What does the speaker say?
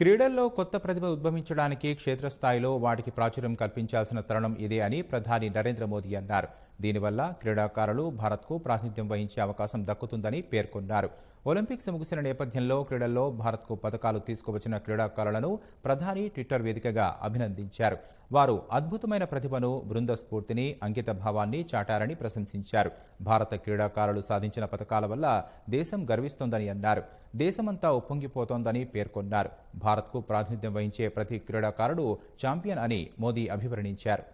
క్రీడల్లో కొత్త ప్రతిభ ఉద్భవించడానికి క్షేత్రస్థాయిలో వాటికి ప్రాచుర్యం కల్పించాల్సిన తరుణం ఇదే అని ప్రధాని నరేంద్ర మోదీ అన్నారు దీనివల్ల క్రీడాకారులు భారత్కు ప్రాతినిధ్యం వహించే అవకాశం దక్కుతుందని పేర్కొన్నారు ఒలింపిక్స్ ముగిసిన నేపథ్యంలో క్రీడల్లో భారత్కు పథకాలు తీసుకువచ్చిన క్రీడాకారులను ప్రధాని ట్విట్టర్ వేదికగా అభినందించారు వారు అద్భుతమైన ప్రతిభను బృంద స్ఫూర్తిని అంకిత భావాన్ని చాటారని ప్రశంసించారు భారత క్రీడాకారులు సాధించిన పథకాల వల్ల దేశం గర్విస్తోందని అన్నారు దేశమంతా ఉప్పొంగిపోతోందని పేర్కొన్నారు భారత్కు ప్రాతినిధ్యం వహించే ప్రతి క్రీడాకారుడు ఛాంపియన్ అని మోదీ అభివర్ణించారు